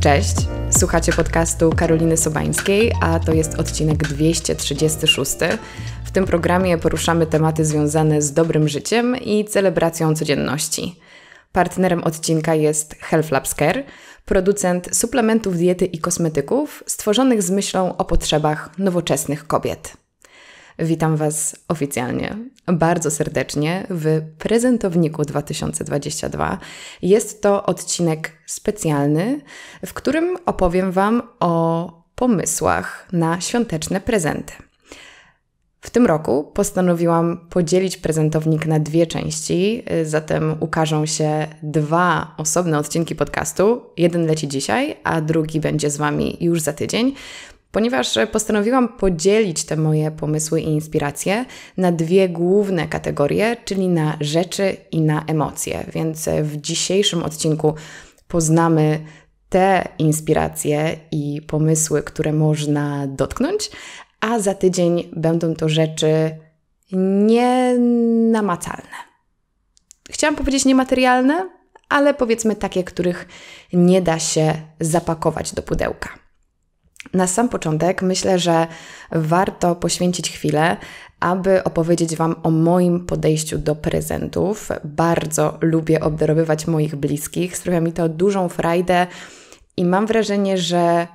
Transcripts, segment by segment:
Cześć, słuchacie podcastu Karoliny Sobańskiej, a to jest odcinek 236. W tym programie poruszamy tematy związane z dobrym życiem i celebracją codzienności. Partnerem odcinka jest Health Labs Care, producent suplementów diety i kosmetyków stworzonych z myślą o potrzebach nowoczesnych kobiet. Witam Was oficjalnie, bardzo serdecznie w prezentowniku 2022. Jest to odcinek specjalny, w którym opowiem Wam o pomysłach na świąteczne prezenty. W tym roku postanowiłam podzielić prezentownik na dwie części, y, zatem ukażą się dwa osobne odcinki podcastu. Jeden leci dzisiaj, a drugi będzie z Wami już za tydzień ponieważ y, postanowiłam podzielić te moje pomysły i inspiracje na dwie główne kategorie, czyli na rzeczy i na emocje. Więc y, w dzisiejszym odcinku poznamy te inspiracje i pomysły, które można dotknąć, a za tydzień będą to rzeczy nienamacalne. Chciałam powiedzieć niematerialne, ale powiedzmy takie, których nie da się zapakować do pudełka. Na sam początek myślę, że warto poświęcić chwilę, aby opowiedzieć Wam o moim podejściu do prezentów. Bardzo lubię obdarowywać moich bliskich, sprawia mi to dużą frajdę i mam wrażenie, że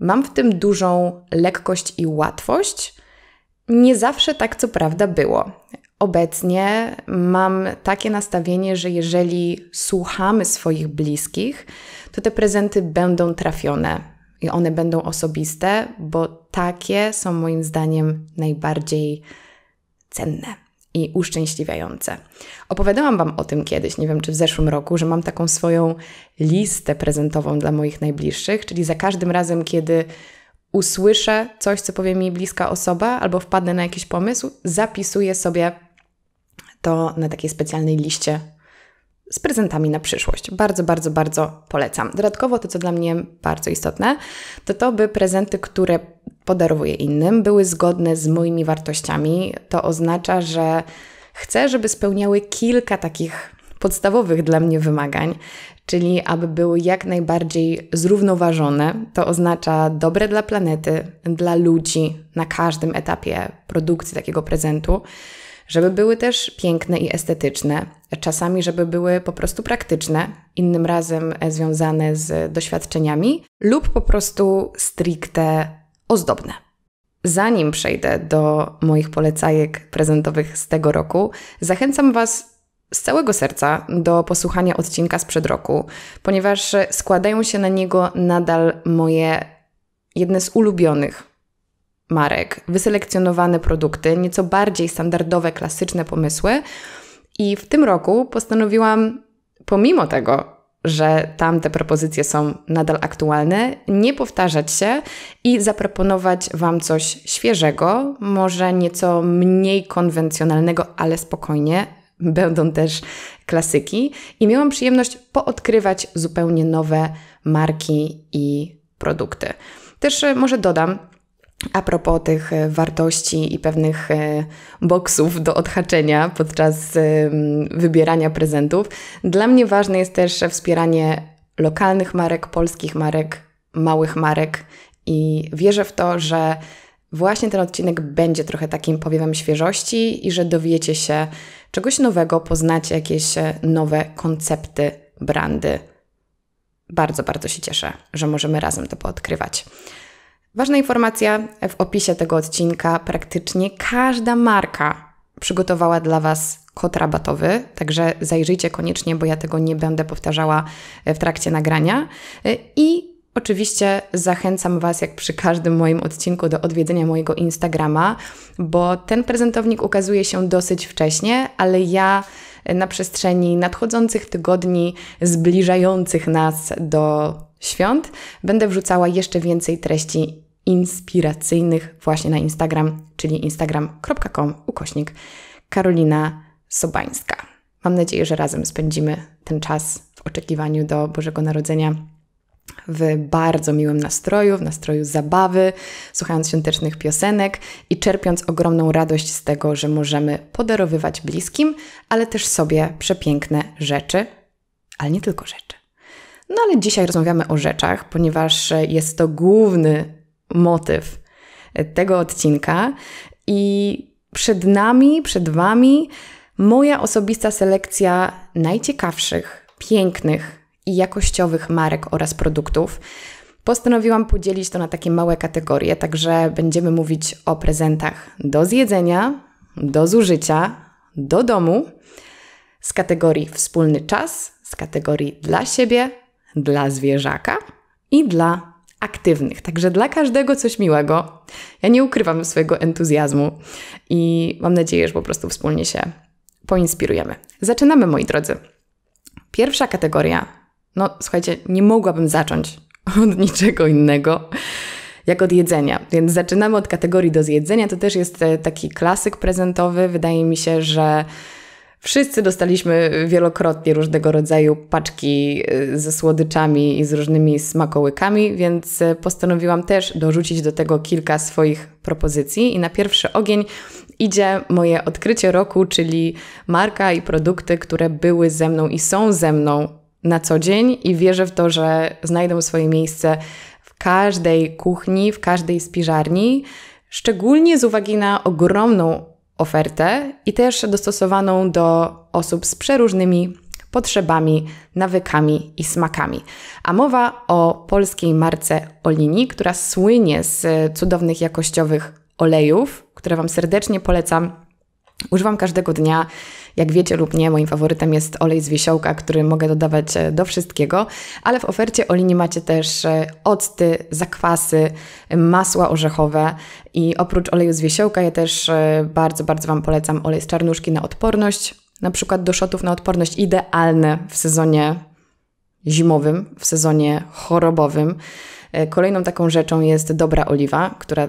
Mam w tym dużą lekkość i łatwość. Nie zawsze tak co prawda było. Obecnie mam takie nastawienie, że jeżeli słuchamy swoich bliskich, to te prezenty będą trafione i one będą osobiste, bo takie są moim zdaniem najbardziej cenne i uszczęśliwiające. Opowiadałam Wam o tym kiedyś, nie wiem czy w zeszłym roku, że mam taką swoją listę prezentową dla moich najbliższych, czyli za każdym razem, kiedy usłyszę coś, co powie mi bliska osoba, albo wpadnę na jakiś pomysł, zapisuję sobie to na takiej specjalnej liście z prezentami na przyszłość. Bardzo, bardzo, bardzo polecam. Dodatkowo to, co dla mnie bardzo istotne, to to, by prezenty, które podarowuję innym, były zgodne z moimi wartościami. To oznacza, że chcę, żeby spełniały kilka takich podstawowych dla mnie wymagań, czyli aby były jak najbardziej zrównoważone. To oznacza dobre dla planety, dla ludzi na każdym etapie produkcji takiego prezentu żeby były też piękne i estetyczne, czasami żeby były po prostu praktyczne, innym razem e, związane z doświadczeniami lub po prostu stricte ozdobne. Zanim przejdę do moich polecajek prezentowych z tego roku, zachęcam Was z całego serca do posłuchania odcinka sprzed roku, ponieważ składają się na niego nadal moje jedne z ulubionych marek, wyselekcjonowane produkty, nieco bardziej standardowe, klasyczne pomysły. I w tym roku postanowiłam, pomimo tego, że tamte propozycje są nadal aktualne, nie powtarzać się i zaproponować Wam coś świeżego, może nieco mniej konwencjonalnego, ale spokojnie. Będą też klasyki, i miałam przyjemność poodkrywać zupełnie nowe marki i produkty. Też e, może dodam, a propos tych e, wartości i pewnych e, boksów do odhaczenia podczas e, wybierania prezentów, dla mnie ważne jest też wspieranie lokalnych marek, polskich marek, małych marek i wierzę w to, że właśnie ten odcinek będzie trochę takim powiewem świeżości i że dowiecie się czegoś nowego, poznacie jakieś nowe koncepty, brandy. Bardzo, bardzo się cieszę, że możemy razem to poodkrywać. Ważna informacja w opisie tego odcinka. Praktycznie każda marka przygotowała dla Was kod rabatowy, także zajrzyjcie koniecznie, bo ja tego nie będę powtarzała e, w trakcie nagrania. E, I Oczywiście zachęcam Was, jak przy każdym moim odcinku, do odwiedzenia mojego Instagrama, bo ten prezentownik ukazuje się dosyć wcześnie, ale ja e, na przestrzeni nadchodzących tygodni, zbliżających nas do świąt będę wrzucała jeszcze więcej treści inspiracyjnych właśnie na Instagram, czyli instagram.com ukośnik Karolina Sobańska. Mam nadzieję, że razem spędzimy ten czas w oczekiwaniu do Bożego Narodzenia w bardzo miłym nastroju, w nastroju zabawy, słuchając świątecznych piosenek i czerpiąc ogromną radość z tego, że możemy podarowywać bliskim, ale też sobie przepiękne rzeczy, ale nie tylko rzeczy. No ale dzisiaj rozmawiamy o rzeczach, ponieważ jest to główny motyw e, tego odcinka i przed nami, przed Wami moja osobista selekcja najciekawszych, pięknych i jakościowych marek oraz produktów. Postanowiłam podzielić to na takie małe kategorie, także będziemy mówić o prezentach do zjedzenia, do zużycia, do domu, z kategorii wspólny czas, z kategorii dla siebie dla zwierzaka i dla aktywnych. Także dla każdego coś miłego. Ja nie ukrywam swojego entuzjazmu i mam nadzieję, że po prostu wspólnie się poinspirujemy. Zaczynamy, moi drodzy. Pierwsza kategoria. No, słuchajcie, nie mogłabym zacząć od niczego innego jak od jedzenia. Więc zaczynamy od kategorii do zjedzenia. To też jest e, taki klasyk prezentowy. Wydaje mi się, że Wszyscy dostaliśmy wielokrotnie różnego rodzaju paczki y, ze słodyczami i z różnymi smakołykami, więc y, postanowiłam też dorzucić do tego kilka swoich propozycji. I na pierwszy ogień idzie moje odkrycie roku, czyli marka i produkty, które były ze mną i są ze mną na co dzień, i wierzę w to, że znajdą swoje miejsce w każdej kuchni, w każdej spiżarni. Szczególnie z uwagi na ogromną ofertę i też dostosowaną do osób z przeróżnymi potrzebami, nawykami i smakami. A mowa o polskiej marce Olini, która słynie z cudownych jakościowych olejów, które Wam serdecznie polecam Używam każdego dnia. Jak wiecie lub nie, moim faworytem jest olej z wiesiołka, który mogę dodawać e, do wszystkiego, ale w ofercie Olini macie też e, octy, zakwasy, masła orzechowe i oprócz oleju z wiesiołka ja też e, bardzo, bardzo Wam polecam olej z czarnuszki na odporność, na przykład do szotów na odporność, idealny w sezonie zimowym, w sezonie chorobowym. Kolejną taką rzeczą jest dobra oliwa, która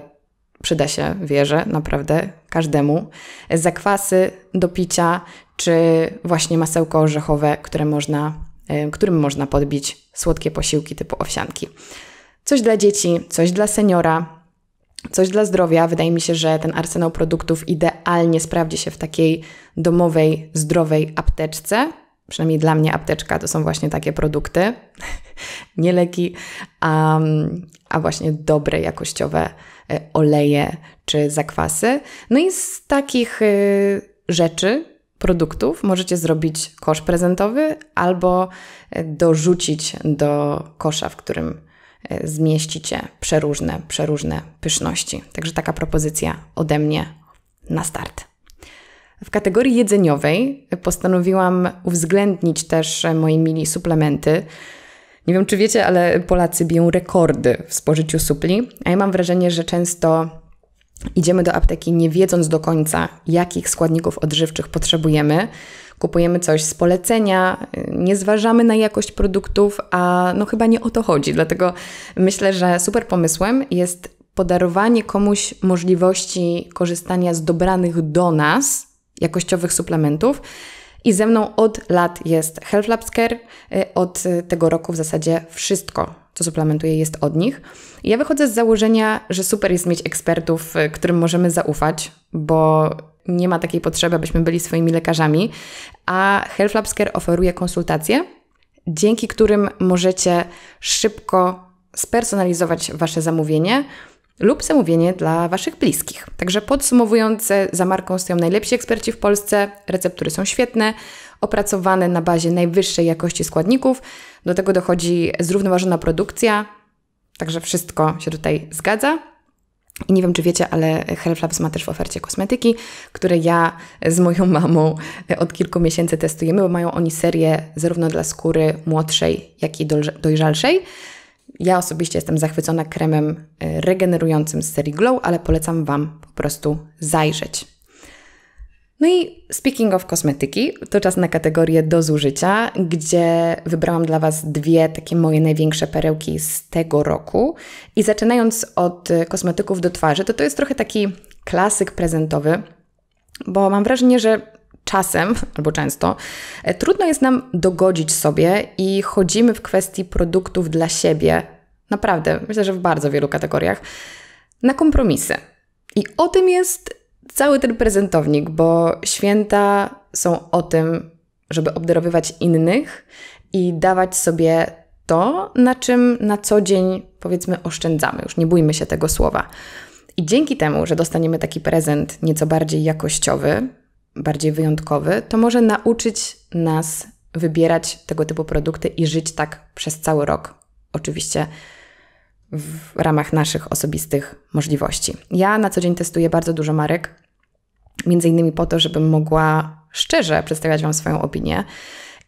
Przyda się, wierzę, naprawdę każdemu. Zakwasy do picia, czy właśnie masełko orzechowe, które można, y, którym można podbić słodkie posiłki typu owsianki. Coś dla dzieci, coś dla seniora, coś dla zdrowia. Wydaje mi się, że ten arsenał produktów idealnie sprawdzi się w takiej domowej, zdrowej apteczce, Przynajmniej dla mnie apteczka to są właśnie takie produkty, nie leki, a, a właśnie dobre jakościowe e, oleje czy zakwasy. No i z takich y, rzeczy, produktów możecie zrobić kosz prezentowy albo e, dorzucić do kosza, w którym e, zmieścicie przeróżne, przeróżne pyszności. Także taka propozycja ode mnie na start. W kategorii jedzeniowej postanowiłam uwzględnić też e, moje mini suplementy. Nie wiem, czy wiecie, ale Polacy biją rekordy w spożyciu supli, a ja mam wrażenie, że często idziemy do apteki nie wiedząc do końca, jakich składników odżywczych potrzebujemy. Kupujemy coś z polecenia, e, nie zważamy na jakość produktów, a no chyba nie o to chodzi. Dlatego myślę, że super pomysłem jest podarowanie komuś możliwości korzystania z dobranych do nas jakościowych suplementów. I ze mną od lat jest Health Labs Care, y, od y, tego roku w zasadzie wszystko, co suplementuję, jest od nich. I ja wychodzę z założenia, że super jest mieć ekspertów, y, którym możemy zaufać, bo nie ma takiej potrzeby, abyśmy byli swoimi lekarzami, a Health Labs Care oferuje konsultacje, dzięki którym możecie szybko spersonalizować Wasze zamówienie – lub zamówienie dla Waszych bliskich. Także podsumowując, za marką stoją najlepsi eksperci w Polsce, receptury są świetne, opracowane na bazie najwyższej jakości składników, do tego dochodzi zrównoważona produkcja, także wszystko się tutaj zgadza. I nie wiem, czy wiecie, ale Health Labs ma też w ofercie kosmetyki, które ja z moją mamą e, od kilku miesięcy testujemy, bo mają oni serię zarówno dla skóry młodszej, jak i dojrzalszej. Ja osobiście jestem zachwycona kremem y, regenerującym z serii Glow, ale polecam Wam po prostu zajrzeć. No i speaking of kosmetyki, to czas na kategorię do zużycia, gdzie wybrałam dla Was dwie takie moje największe perełki z tego roku. I zaczynając od y, kosmetyków do twarzy, to to jest trochę taki klasyk prezentowy, bo mam wrażenie, że czasem albo często e, trudno jest nam dogodzić sobie i chodzimy w kwestii produktów dla siebie, naprawdę, myślę, że w bardzo wielu kategoriach, na kompromisy. I o tym jest cały ten prezentownik, bo święta są o tym, żeby obdarowywać innych i dawać sobie to, na czym na co dzień powiedzmy oszczędzamy. Już nie bójmy się tego słowa. I dzięki temu, że dostaniemy taki prezent nieco bardziej jakościowy, bardziej wyjątkowy, to może nauczyć nas wybierać tego typu produkty i żyć tak przez cały rok. Oczywiście w ramach naszych osobistych możliwości. Ja na co dzień testuję bardzo dużo marek, między innymi po to, żebym mogła szczerze przedstawiać Wam swoją opinię.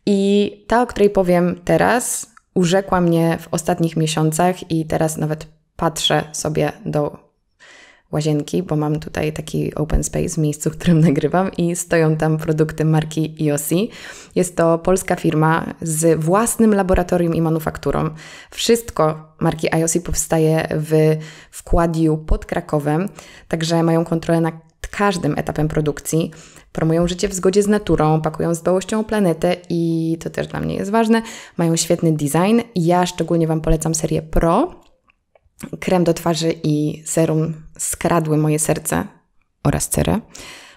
I ta, o której powiem teraz, urzekła mnie w ostatnich miesiącach i teraz nawet patrzę sobie do łazienki, bo mam tutaj taki open space w miejscu, w którym nagrywam i stoją tam produkty marki IOSI. Jest to polska firma z własnym laboratorium i manufakturą. Wszystko marki IOSI powstaje w Wkładiu pod Krakowem, także mają kontrolę nad każdym etapem produkcji. Promują życie w zgodzie z naturą, pakują z dbałością o planetę i to też dla mnie jest ważne. Mają świetny design. Ja szczególnie Wam polecam serię Pro, Krem do twarzy i serum skradły moje serce oraz cerę.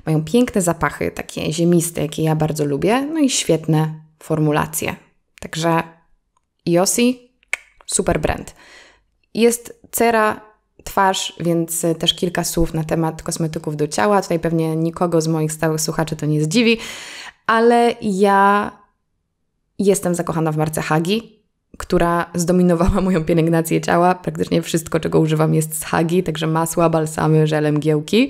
Mają piękne zapachy, takie ziemiste, jakie ja bardzo lubię, no i świetne formulacje. Także Iosi, super brand. Jest cera, twarz, więc też kilka słów na temat kosmetyków do ciała. Tutaj pewnie nikogo z moich stałych słuchaczy to nie zdziwi, ale ja jestem zakochana w marce Hagi która zdominowała moją pielęgnację ciała. Praktycznie wszystko, czego używam, jest z Hagi, także masła, balsamy, żele, mgiełki.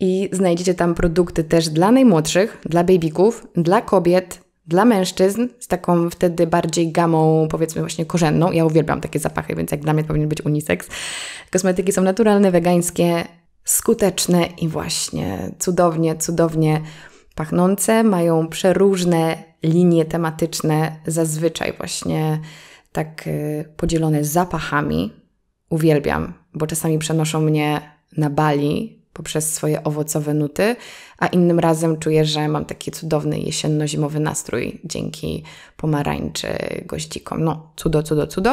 I znajdziecie tam produkty też dla najmłodszych, dla babyków, dla kobiet, dla mężczyzn, z taką wtedy bardziej gamą, powiedzmy właśnie korzenną. Ja uwielbiam takie zapachy, więc jak dla mnie to powinien być unisex. Kosmetyki są naturalne, wegańskie, skuteczne i właśnie cudownie, cudownie pachnące. Mają przeróżne linie tematyczne zazwyczaj właśnie tak y, podzielone zapachami. Uwielbiam, bo czasami przenoszą mnie na Bali poprzez swoje owocowe nuty, a innym razem czuję, że mam taki cudowny jesienno-zimowy nastrój dzięki pomarańczy, goździkom. No, cudo, cudo, cudo.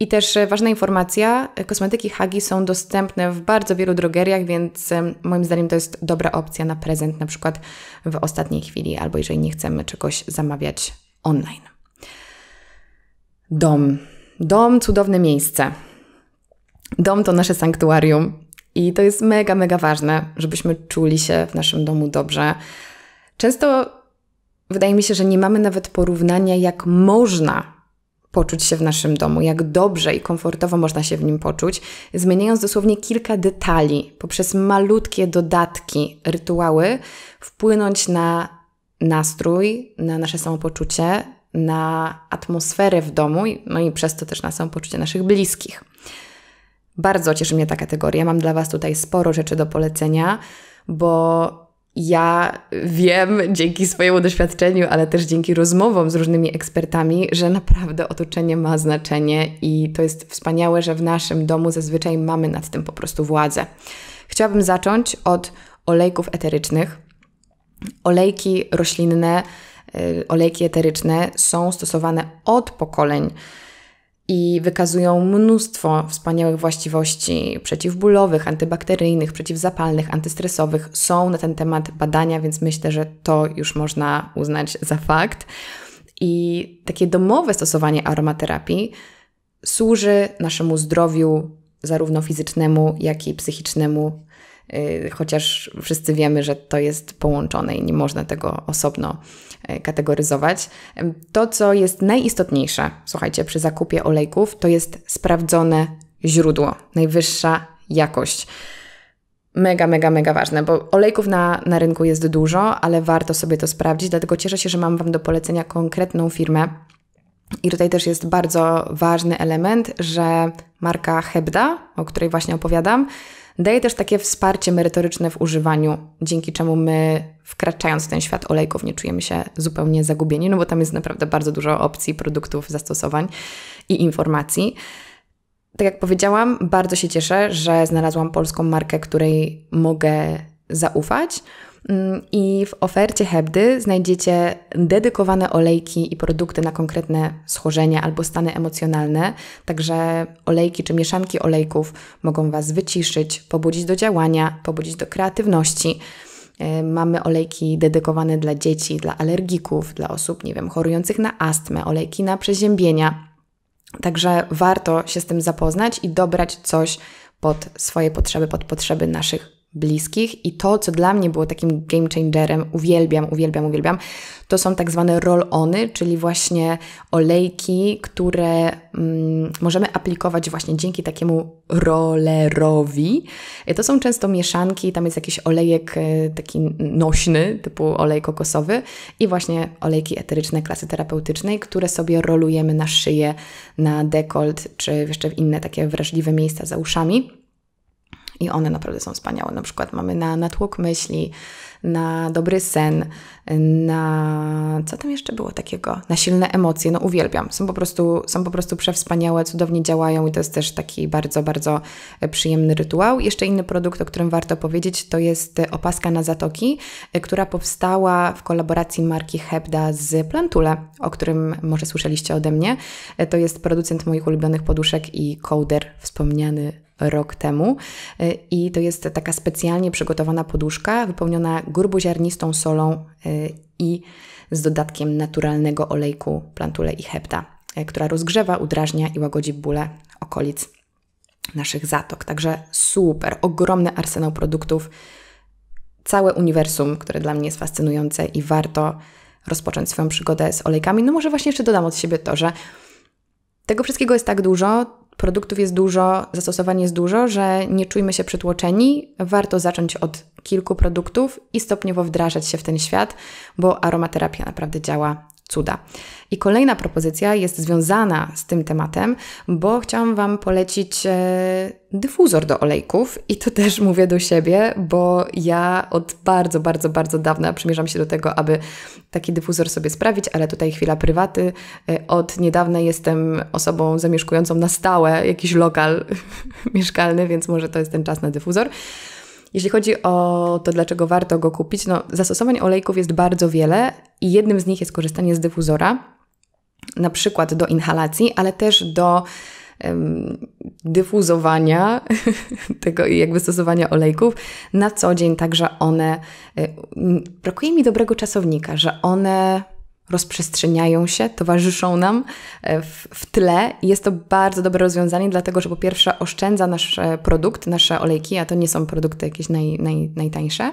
I też e, ważna informacja, e, kosmetyki Hagi są dostępne w bardzo wielu drogeriach, więc e, moim zdaniem to jest dobra opcja na prezent, na przykład w ostatniej chwili, albo jeżeli nie chcemy czegoś zamawiać online. Dom. Dom, cudowne miejsce. Dom to nasze sanktuarium i to jest mega, mega ważne, żebyśmy czuli się w naszym domu dobrze. Często wydaje mi się, że nie mamy nawet porównania, jak można poczuć się w naszym domu, jak dobrze i komfortowo można się w nim poczuć, zmieniając dosłownie kilka detali, poprzez malutkie dodatki, rytuały, wpłynąć na nastrój, na nasze samopoczucie, na atmosferę w domu, no i przez to też na samopoczucie naszych bliskich. Bardzo cieszy mnie ta kategoria. Mam dla Was tutaj sporo rzeczy do polecenia, bo ja wiem dzięki swojemu doświadczeniu, ale też dzięki rozmowom z różnymi ekspertami, że naprawdę otoczenie ma znaczenie i to jest wspaniałe, że w naszym domu zazwyczaj mamy nad tym po prostu władzę. Chciałabym zacząć od olejków eterycznych. Olejki roślinne, y, olejki eteryczne są stosowane od pokoleń i wykazują mnóstwo wspaniałych właściwości przeciwbólowych, antybakteryjnych, przeciwzapalnych, antystresowych. Są na ten temat badania, więc myślę, że to już można uznać za fakt. I takie domowe stosowanie aromaterapii służy naszemu zdrowiu, zarówno fizycznemu, jak i psychicznemu, Y, chociaż wszyscy wiemy, że to jest połączone i nie można tego osobno y, kategoryzować. To, co jest najistotniejsze, słuchajcie, przy zakupie olejków, to jest sprawdzone źródło, najwyższa jakość. Mega, mega, mega ważne, bo olejków na, na rynku jest dużo, ale warto sobie to sprawdzić, dlatego cieszę się, że mam Wam do polecenia konkretną firmę. I tutaj też jest bardzo ważny element, że marka Hebda, o której właśnie opowiadam, Daje też takie wsparcie merytoryczne w używaniu, dzięki czemu my, wkraczając w ten świat olejków, nie czujemy się zupełnie zagubieni, no bo tam jest naprawdę bardzo dużo opcji, produktów, zastosowań i informacji. Tak jak powiedziałam, bardzo się cieszę, że znalazłam polską markę, której mogę zaufać. Mm, I w ofercie Hebdy znajdziecie dedykowane olejki i produkty na konkretne schorzenia albo stany emocjonalne. Także olejki czy mieszanki olejków mogą Was wyciszyć, pobudzić do działania, pobudzić do kreatywności. Y, mamy olejki dedykowane dla dzieci, dla alergików, dla osób, nie wiem, chorujących na astmę, olejki na przeziębienia. Także warto się z tym zapoznać i dobrać coś pod swoje potrzeby, pod potrzeby naszych bliskich i to, co dla mnie było takim game changerem, uwielbiam, uwielbiam, uwielbiam, to są tak zwane roll-ony, czyli właśnie olejki, które mm, możemy aplikować właśnie dzięki takiemu rollerowi. E, to są często mieszanki, tam jest jakiś olejek e, taki nośny, typu olej kokosowy i właśnie olejki eteryczne klasy terapeutycznej, które sobie rolujemy na szyję, na dekolt, czy jeszcze w inne takie wrażliwe miejsca za uszami. I one naprawdę są wspaniałe. Na przykład mamy na natłok myśli, na dobry sen, na co tam jeszcze było takiego? Na silne emocje. No uwielbiam. Są po prostu, są po prostu przewspaniałe, cudownie działają i to jest też taki bardzo, bardzo przyjemny rytuał. Jeszcze inny produkt, o którym warto powiedzieć, to jest opaska na zatoki, która powstała w kolaboracji marki Hebda z Plantule, o którym może słyszeliście ode mnie. To jest producent moich ulubionych poduszek i kołder wspomniany rok temu y, i to jest taka specjalnie przygotowana poduszka wypełniona gruboziarnistą solą y, i z dodatkiem naturalnego olejku plantule i hepta, y, która rozgrzewa, udrażnia i łagodzi bóle okolic naszych zatok. Także super, ogromny arsenał produktów, całe uniwersum, które dla mnie jest fascynujące i warto rozpocząć swoją przygodę z olejkami. No może właśnie jeszcze dodam od siebie to, że tego wszystkiego jest tak dużo, produktów jest dużo, zastosowań jest dużo, że nie czujmy się przytłoczeni. Warto zacząć od kilku produktów i stopniowo wdrażać się w ten świat, bo aromaterapia naprawdę działa cuda. I kolejna propozycja jest związana z tym tematem, bo chciałam Wam polecić e, dyfuzor do olejków i to też mówię do siebie, bo ja od bardzo, bardzo, bardzo dawna przymierzam się do tego, aby taki dyfuzor sobie sprawić, ale tutaj chwila prywaty. E, od niedawna jestem osobą zamieszkującą na stałe jakiś lokal mieszkalny, więc może to jest ten czas na dyfuzor. Jeśli chodzi o to, dlaczego warto go kupić, no zastosowań olejków jest bardzo wiele i jednym z nich jest korzystanie z dyfuzora, na przykład do inhalacji, ale też do dyfuzowania tego jakby stosowania olejków na co dzień, Także one, e, brakuje mi dobrego czasownika, że one rozprzestrzeniają się, towarzyszą nam e, w, w tle. Jest to bardzo dobre rozwiązanie, dlatego że po pierwsze oszczędza nasz produkt, nasze olejki, a to nie są produkty jakieś naj, naj, najtańsze,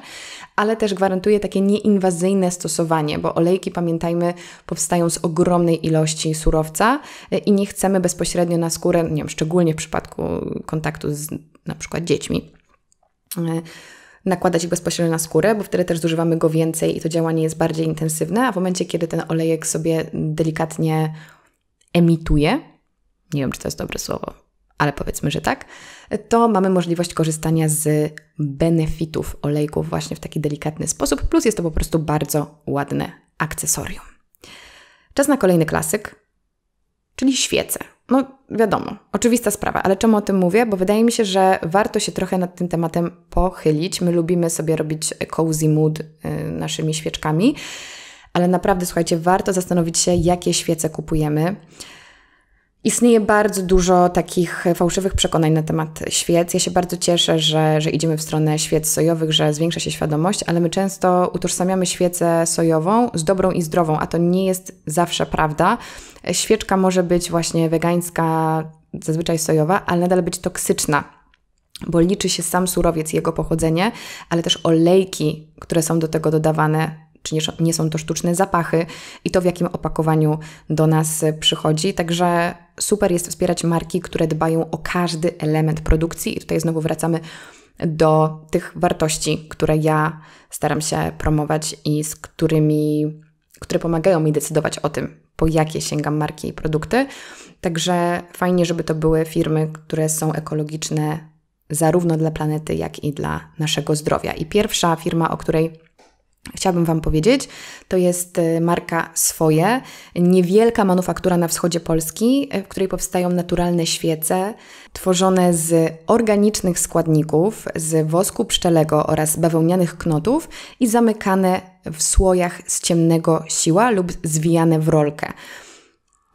ale też gwarantuje takie nieinwazyjne stosowanie, bo olejki, pamiętajmy, powstają z ogromnej ilości surowca e, i nie chcemy bezpośrednio na skórę, nie wiem, szczególnie w przypadku kontaktu z na przykład dziećmi e, nakładać bezpośrednio na skórę, bo wtedy też zużywamy go więcej i to działanie jest bardziej intensywne, a w momencie, kiedy ten olejek sobie delikatnie emituje, nie wiem, czy to jest dobre słowo, ale powiedzmy, że tak, to mamy możliwość korzystania z benefitów olejków właśnie w taki delikatny sposób, plus jest to po prostu bardzo ładne akcesorium. Czas na kolejny klasyk, czyli świece. No, wiadomo, oczywista sprawa, ale czemu o tym mówię? Bo wydaje mi się, że warto się trochę nad tym tematem pochylić. My lubimy sobie robić cozy mood y, naszymi świeczkami, ale naprawdę, słuchajcie, warto zastanowić się, jakie świece kupujemy Istnieje bardzo dużo takich e, fałszywych przekonań na temat świec. Ja się bardzo cieszę, że, że idziemy w stronę świec sojowych, że zwiększa się świadomość, ale my często utożsamiamy świecę sojową z dobrą i zdrową, a to nie jest zawsze prawda. E, świeczka może być właśnie wegańska, zazwyczaj sojowa, ale nadal być toksyczna bo liczy się sam surowiec i jego pochodzenie, ale też olejki, które są do tego dodawane, czy nie, nie są to sztuczne zapachy i to w jakim opakowaniu do nas przychodzi. Także super jest wspierać marki, które dbają o każdy element produkcji i tutaj znowu wracamy do tych wartości, które ja staram się promować i z którymi, które pomagają mi decydować o tym, po jakie sięgam marki i produkty. Także fajnie, żeby to były firmy, które są ekologiczne zarówno dla planety, jak i dla naszego zdrowia. I pierwsza firma, o której chciałabym Wam powiedzieć, to jest y, marka Swoje, niewielka manufaktura na wschodzie Polski, y, w której powstają naturalne świece tworzone z organicznych składników, z wosku pszczelego oraz bawełnianych knotów i zamykane w słojach z ciemnego siła lub zwijane w rolkę.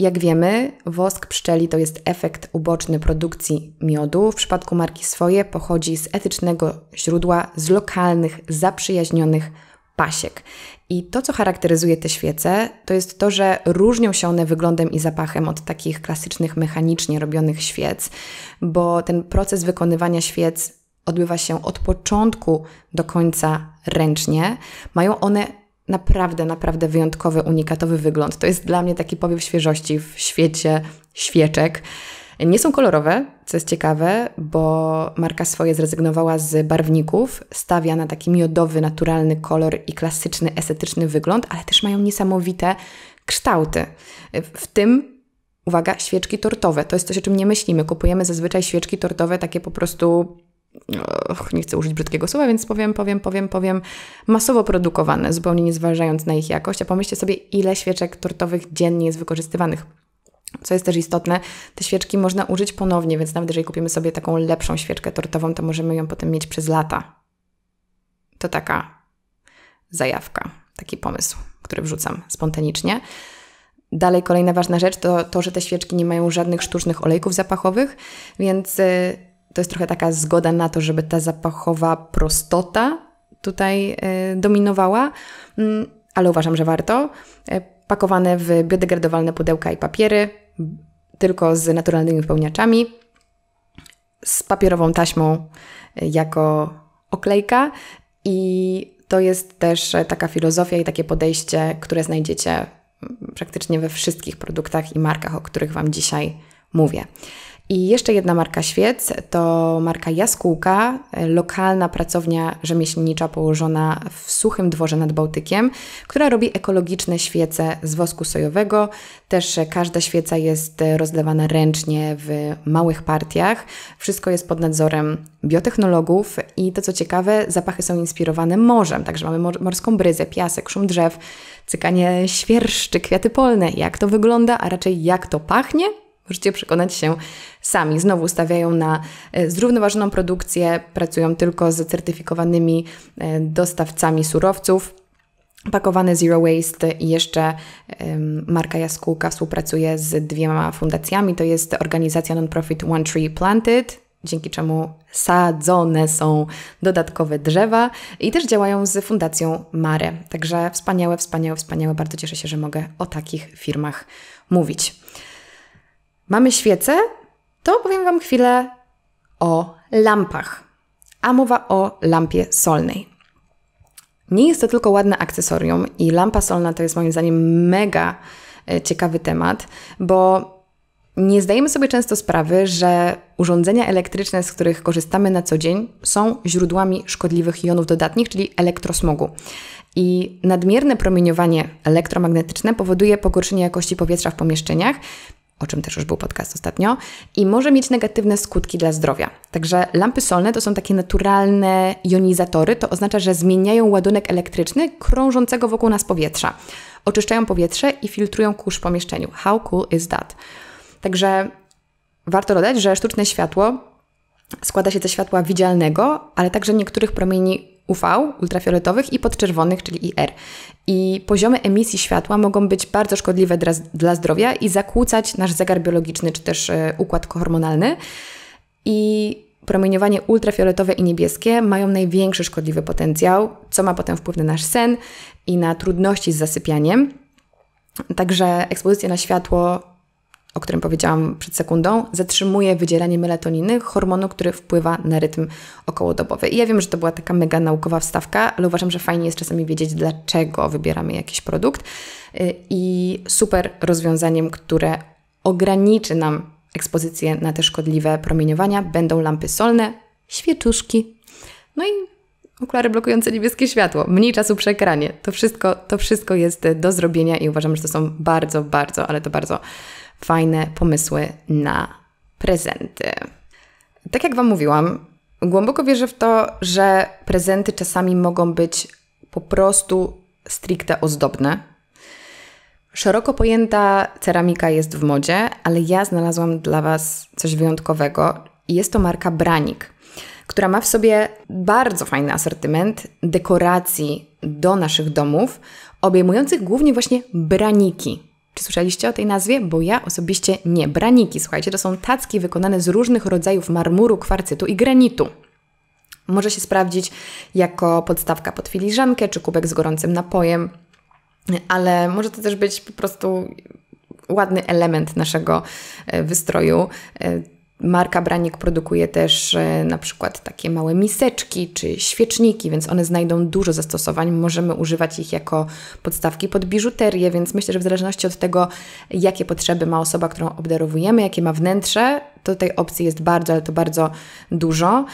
Jak wiemy, wosk pszczeli to jest efekt uboczny produkcji miodu. W przypadku marki swoje pochodzi z etycznego źródła, z lokalnych, zaprzyjaźnionych pasiek. I to, co charakteryzuje te świece, to jest to, że różnią się one wyglądem i zapachem od takich klasycznych mechanicznie robionych świec, bo ten proces wykonywania świec odbywa się od początku do końca ręcznie. Mają one naprawdę, naprawdę wyjątkowy, unikatowy wygląd. To jest dla mnie taki powiew świeżości w świecie świeczek. Nie są kolorowe, co jest ciekawe, bo marka swoje zrezygnowała z barwników, stawia na taki miodowy, naturalny kolor i klasyczny, estetyczny wygląd, ale też mają niesamowite kształty. W tym Uwaga, świeczki tortowe. To jest coś, o czym nie myślimy. Kupujemy zazwyczaj świeczki tortowe, takie po prostu Och, nie chcę użyć brzydkiego słowa, więc powiem, powiem, powiem, powiem, masowo produkowane, zupełnie nie zważając na ich jakość, a pomyślcie sobie, ile świeczek tortowych dziennie jest wykorzystywanych. Co jest też istotne, te świeczki można użyć ponownie, więc nawet jeżeli kupimy sobie taką lepszą świeczkę tortową, to możemy ją potem mieć przez lata. To taka zajawka, taki pomysł, który wrzucam spontanicznie. Dalej kolejna ważna rzecz to to, że te świeczki nie mają żadnych sztucznych olejków zapachowych, więc y, to jest trochę taka zgoda na to, żeby ta zapachowa prostota tutaj y, dominowała, mm, ale uważam, że warto. Y, pakowane w biodegradowalne pudełka i papiery, tylko z naturalnymi wypełniaczami, z papierową taśmą jako oklejka i to jest też taka filozofia i takie podejście, które znajdziecie praktycznie we wszystkich produktach i markach, o których Wam dzisiaj mówię. I jeszcze jedna marka świec to marka Jaskółka, lokalna pracownia rzemieślnicza położona w suchym dworze nad Bałtykiem, która robi ekologiczne świece z wosku sojowego. Też każda świeca jest rozdawana ręcznie w małych partiach. Wszystko jest pod nadzorem biotechnologów i to co ciekawe, zapachy są inspirowane morzem, także mamy mor morską bryzę, piasek, szum drzew, cykanie świerszczy, kwiaty polne. Jak to wygląda, a raczej jak to pachnie? Możecie przekonać się sami. Znowu stawiają na e, zrównoważoną produkcję, pracują tylko z certyfikowanymi e, dostawcami surowców. Pakowane Zero Waste i jeszcze marka Jaskółka współpracuje z dwiema fundacjami. To jest organizacja non-profit One Tree Planted, dzięki czemu sadzone są dodatkowe drzewa i też działają z Fundacją Mare. Także wspaniałe, wspaniałe, wspaniałe. Bardzo cieszę się, że mogę o takich firmach mówić mamy świece, to opowiem Wam chwilę o lampach. A mowa o lampie solnej. Nie jest to tylko ładne akcesorium i lampa solna to jest moim zdaniem mega e, ciekawy temat, bo nie zdajemy sobie często sprawy, że urządzenia elektryczne, z których korzystamy na co dzień, są źródłami szkodliwych jonów dodatnich, czyli elektrosmogu. I nadmierne promieniowanie elektromagnetyczne powoduje pogorszenie jakości powietrza w pomieszczeniach o czym też już był podcast ostatnio, i może mieć negatywne skutki dla zdrowia. Także lampy solne to są takie naturalne jonizatory, to oznacza, że zmieniają ładunek elektryczny krążącego wokół nas powietrza. Oczyszczają powietrze i filtrują kurz w pomieszczeniu. How cool is that? Także warto dodać, że sztuczne światło składa się ze światła widzialnego, ale także niektórych promieni UV, ultrafioletowych i podczerwonych, czyli IR. I poziomy emisji światła mogą być bardzo szkodliwe dla, dla zdrowia i zakłócać nasz zegar biologiczny czy też e, układ hormonalny. I promieniowanie ultrafioletowe i niebieskie mają największy szkodliwy potencjał, co ma potem wpływ na nasz sen i na trudności z zasypianiem. Także ekspozycja na światło o którym powiedziałam przed sekundą, zatrzymuje wydzielanie melatoniny, hormonu, który wpływa na rytm okołodobowy. I ja wiem, że to była taka mega naukowa wstawka, ale uważam, że fajnie jest czasami wiedzieć, dlaczego wybieramy jakiś produkt. Y, I super rozwiązaniem, które ograniczy nam ekspozycję na te szkodliwe promieniowania, będą lampy solne, świeczuszki, no i okulary blokujące niebieskie światło, mniej czasu przy ekranie. To wszystko, to wszystko jest do zrobienia i uważam, że to są bardzo, bardzo, ale to bardzo fajne pomysły na prezenty. Tak jak Wam mówiłam, głęboko wierzę w to, że prezenty czasami mogą być po prostu stricte ozdobne. Szeroko pojęta ceramika jest w modzie, ale ja znalazłam dla Was coś wyjątkowego. Jest to marka Branik, która ma w sobie bardzo fajny asortyment dekoracji do naszych domów, obejmujących głównie właśnie braniki, czy słyszeliście o tej nazwie? Bo ja osobiście nie. Braniki, słuchajcie, to są tacki wykonane z różnych rodzajów marmuru, kwarcytu i granitu. Może się sprawdzić jako podstawka pod filiżankę czy kubek z gorącym napojem, ale może to też być po prostu ładny element naszego e, wystroju e, Marka Branik produkuje też e, na przykład takie małe miseczki czy świeczniki, więc one znajdą dużo zastosowań. Możemy używać ich jako podstawki pod biżuterię, więc myślę, że w zależności od tego, jakie potrzeby ma osoba, którą obdarowujemy, jakie ma wnętrze, to tej opcji jest bardzo, ale to bardzo dużo.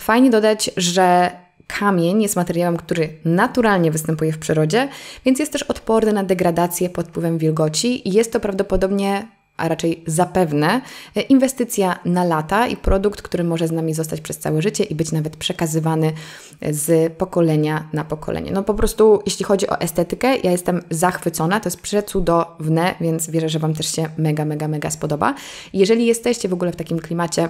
Fajnie dodać, że Kamień jest materiałem, który naturalnie występuje w przyrodzie, więc jest też odporny na degradację pod wpływem wilgoci i jest to prawdopodobnie a raczej zapewne, e, inwestycja na lata i produkt, który może z nami zostać przez całe życie i być nawet przekazywany e, z pokolenia na pokolenie. No po prostu, jeśli chodzi o estetykę, ja jestem zachwycona, to jest przecudowne, więc wierzę, że Wam też się mega, mega, mega spodoba. Jeżeli jesteście w ogóle w takim klimacie,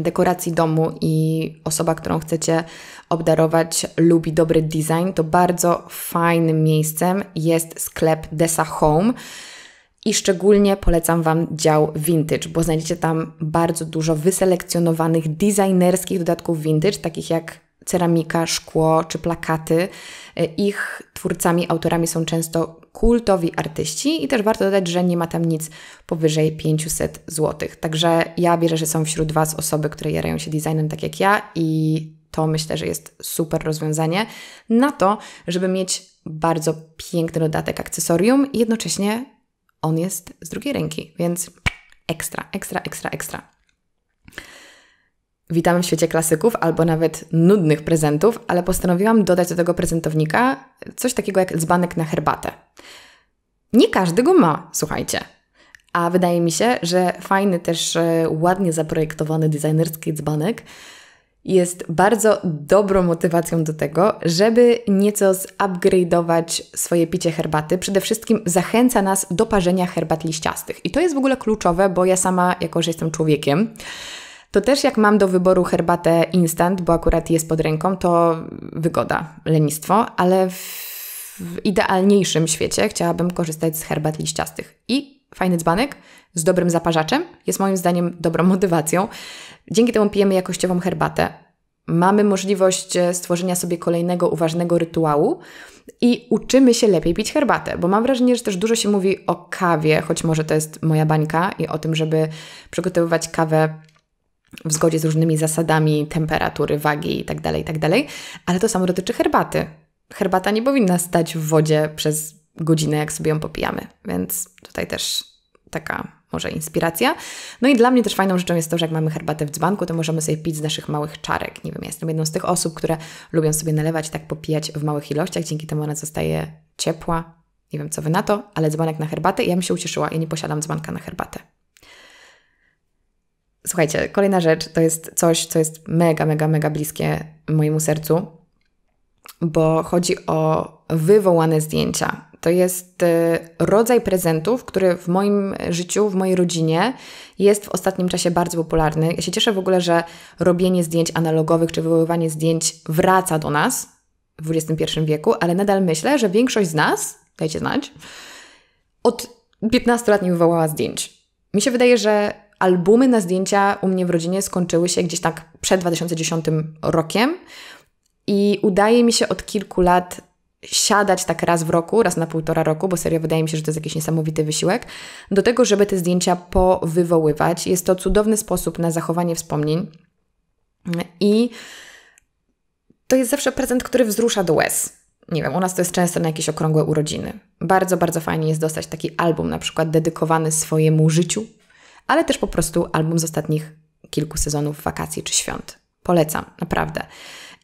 dekoracji domu i osoba, którą chcecie obdarować, lubi dobry design, to bardzo fajnym miejscem jest sklep Desa Home. I szczególnie polecam Wam dział vintage, bo znajdziecie tam bardzo dużo wyselekcjonowanych designerskich dodatków vintage, takich jak ceramika, szkło czy plakaty. Ich twórcami, autorami są często kultowi artyści i też warto dodać, że nie ma tam nic powyżej 500 zł. Także ja wierzę, że są wśród Was osoby, które jarają się designem tak jak ja i to myślę, że jest super rozwiązanie na to, żeby mieć bardzo piękny dodatek akcesorium i jednocześnie on jest z drugiej ręki, więc ekstra, ekstra, ekstra, ekstra. Witam w świecie klasyków albo nawet nudnych prezentów, ale postanowiłam dodać do tego prezentownika coś takiego jak dzbanek na herbatę. Nie każdy go ma, słuchajcie. A wydaje mi się, że fajny też e, ładnie zaprojektowany designerski dzbanek jest bardzo dobrą motywacją do tego, żeby nieco zupgrade'ować swoje picie herbaty. Przede wszystkim zachęca nas do parzenia herbat liściastych. I to jest w ogóle kluczowe, bo ja sama, jako że jestem człowiekiem, to też jak mam do wyboru herbatę instant, bo akurat jest pod ręką, to wygoda, lenistwo, ale w, w idealniejszym świecie chciałabym korzystać z herbat liściastych. I fajny dzbanek z dobrym zaparzaczem jest moim zdaniem dobrą motywacją Dzięki temu pijemy jakościową herbatę. Mamy możliwość e, stworzenia sobie kolejnego uważnego rytuału i uczymy się lepiej pić herbatę, bo mam wrażenie, że też dużo się mówi o kawie, choć może to jest moja bańka i o tym, żeby przygotowywać kawę w zgodzie z różnymi zasadami temperatury, wagi itd., tak itd., tak ale to samo dotyczy herbaty. Herbata nie powinna stać w wodzie przez godzinę, jak sobie ją popijamy, więc tutaj też taka może inspiracja. No i dla mnie też fajną rzeczą jest to, że jak mamy herbatę w dzbanku, to możemy sobie pić z naszych małych czarek. Nie wiem, ja jestem jedną z tych osób, które lubią sobie nalewać, tak popijać w małych ilościach, dzięki temu ona zostaje ciepła. Nie wiem, co wy na to, ale dzbanek na herbatę, ja bym się ucieszyła, ja nie posiadam dzbanka na herbatę. Słuchajcie, kolejna rzecz to jest coś, co jest mega, mega, mega bliskie mojemu sercu, bo chodzi o wywołane zdjęcia. To jest y, rodzaj prezentów, który w moim życiu, w mojej rodzinie jest w ostatnim czasie bardzo popularny. Ja się cieszę w ogóle, że robienie zdjęć analogowych czy wywoływanie zdjęć wraca do nas w XXI wieku, ale nadal myślę, że większość z nas, dajcie znać, od 15 lat nie wywołała zdjęć. Mi się wydaje, że albumy na zdjęcia u mnie w rodzinie skończyły się gdzieś tak przed 2010 rokiem i udaje mi się od kilku lat siadać tak raz w roku, raz na półtora roku, bo serio wydaje mi się, że to jest jakiś niesamowity wysiłek, do tego, żeby te zdjęcia powywoływać. Jest to cudowny sposób na zachowanie wspomnień i to jest zawsze prezent, który wzrusza do łez. Nie wiem, u nas to jest często na jakieś okrągłe urodziny. Bardzo, bardzo fajnie jest dostać taki album, na przykład dedykowany swojemu życiu, ale też po prostu album z ostatnich kilku sezonów wakacji czy świąt. Polecam, naprawdę.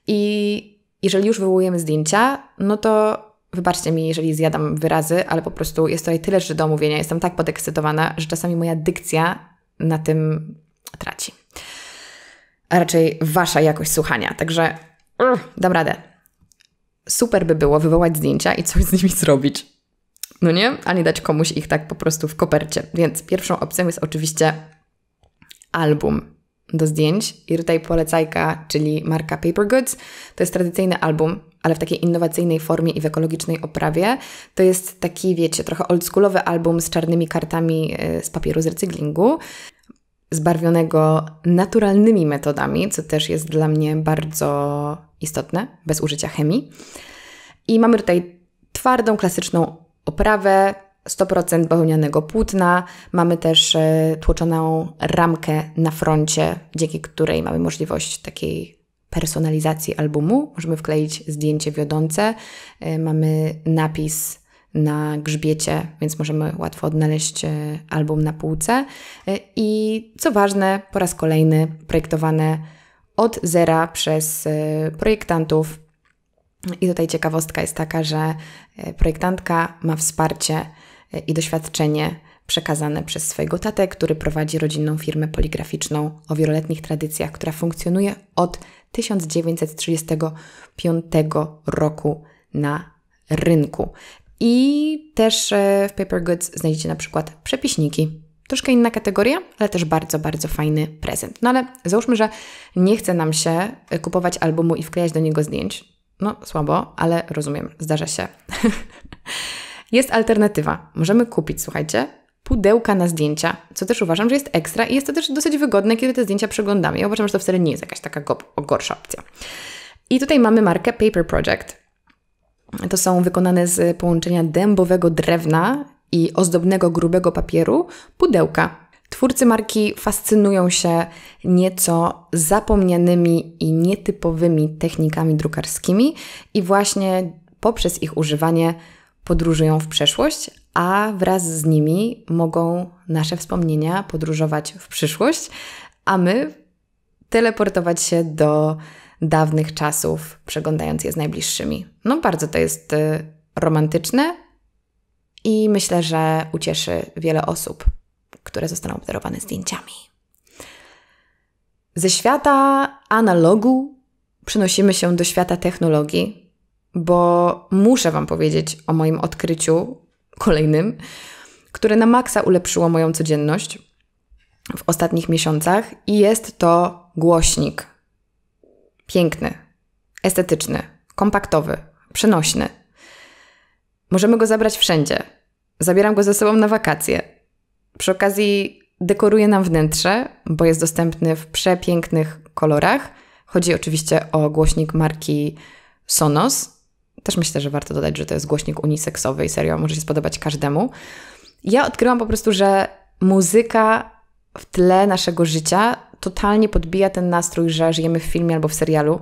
I jeżeli już wywołujemy zdjęcia, no to wybaczcie mi, jeżeli zjadam wyrazy, ale po prostu jest tutaj tyle rzeczy do omówienia, jestem tak podekscytowana, że czasami moja dykcja na tym traci. A raczej wasza jakość słuchania, także uh, dam radę. Super by było wywołać zdjęcia i coś z nimi zrobić. No nie? A nie dać komuś ich tak po prostu w kopercie. Więc pierwszą opcją jest oczywiście album do zdjęć i tutaj polecajka, czyli marka Paper Goods. To jest tradycyjny album, ale w takiej innowacyjnej formie i w ekologicznej oprawie. To jest taki, wiecie, trochę oldschoolowy album z czarnymi kartami e, z papieru z recyklingu, zbarwionego naturalnymi metodami, co też jest dla mnie bardzo istotne, bez użycia chemii. I mamy tutaj twardą, klasyczną oprawę, 100% bawełnianego płótna. Mamy też e, tłoczoną ramkę na froncie, dzięki której mamy możliwość takiej personalizacji albumu. Możemy wkleić zdjęcie wiodące. E, mamy napis na grzbiecie, więc możemy łatwo odnaleźć e, album na półce. I co ważne, po raz kolejny projektowane od zera przez projektantów. I tutaj ciekawostka jest taka, że projektantka ma wsparcie i doświadczenie przekazane przez swojego tatę, który prowadzi rodzinną firmę poligraficzną o wieloletnich tradycjach, która funkcjonuje od 1935 roku na rynku. I też e, w Paper Goods znajdziecie na przykład przepiśniki. Troszkę inna kategoria, ale też bardzo, bardzo fajny prezent. No ale załóżmy, że nie chce nam się e, kupować albumu i wklejać do niego zdjęć. No słabo, ale rozumiem, zdarza się. Jest alternatywa. Możemy kupić, słuchajcie, pudełka na zdjęcia, co też uważam, że jest ekstra i jest to też dosyć wygodne, kiedy te zdjęcia przeglądamy. Ja uważam, że to wcale nie jest jakaś taka gorsza opcja. I tutaj mamy markę Paper Project. To są wykonane z połączenia dębowego drewna i ozdobnego grubego papieru pudełka. Twórcy marki fascynują się nieco zapomnianymi i nietypowymi technikami drukarskimi i właśnie poprzez ich używanie podróżują w przeszłość, a wraz z nimi mogą nasze wspomnienia podróżować w przyszłość, a my teleportować się do dawnych czasów, przeglądając je z najbliższymi. No, bardzo to jest y, romantyczne i myślę, że ucieszy wiele osób, które zostaną obdarowane zdjęciami. Ze świata analogu przenosimy się do świata technologii, bo muszę Wam powiedzieć o moim odkryciu kolejnym, które na maksa ulepszyło moją codzienność w ostatnich miesiącach i jest to głośnik. Piękny, estetyczny, kompaktowy, przenośny. Możemy go zabrać wszędzie. Zabieram go ze sobą na wakacje. Przy okazji dekoruje nam wnętrze, bo jest dostępny w przepięknych kolorach. Chodzi oczywiście o głośnik marki Sonos. Też myślę, że warto dodać, że to jest głośnik uniseksowy i serio może się spodobać każdemu. Ja odkryłam po prostu, że muzyka w tle naszego życia totalnie podbija ten nastrój, że żyjemy w filmie albo w serialu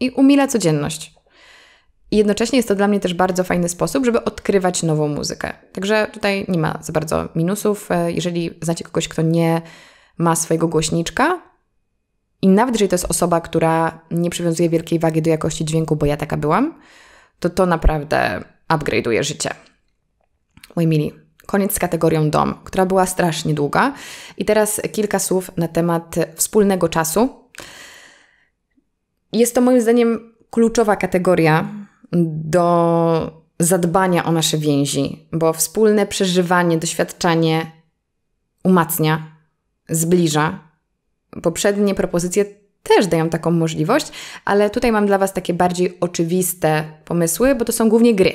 i umila codzienność. I jednocześnie jest to dla mnie też bardzo fajny sposób, żeby odkrywać nową muzykę. Także tutaj nie ma za bardzo minusów. E, jeżeli znacie kogoś, kto nie ma swojego głośniczka, i nawet jeżeli to jest osoba, która nie przywiązuje wielkiej wagi do jakości dźwięku, bo ja taka byłam, to to naprawdę upgrade'uje życie. Moi mili, koniec z kategorią dom, która była strasznie długa. I teraz kilka słów na temat wspólnego czasu. Jest to moim zdaniem kluczowa kategoria do zadbania o nasze więzi, bo wspólne przeżywanie, doświadczanie umacnia, zbliża poprzednie propozycje też dają taką możliwość, ale tutaj mam dla Was takie bardziej oczywiste pomysły, bo to są głównie gry.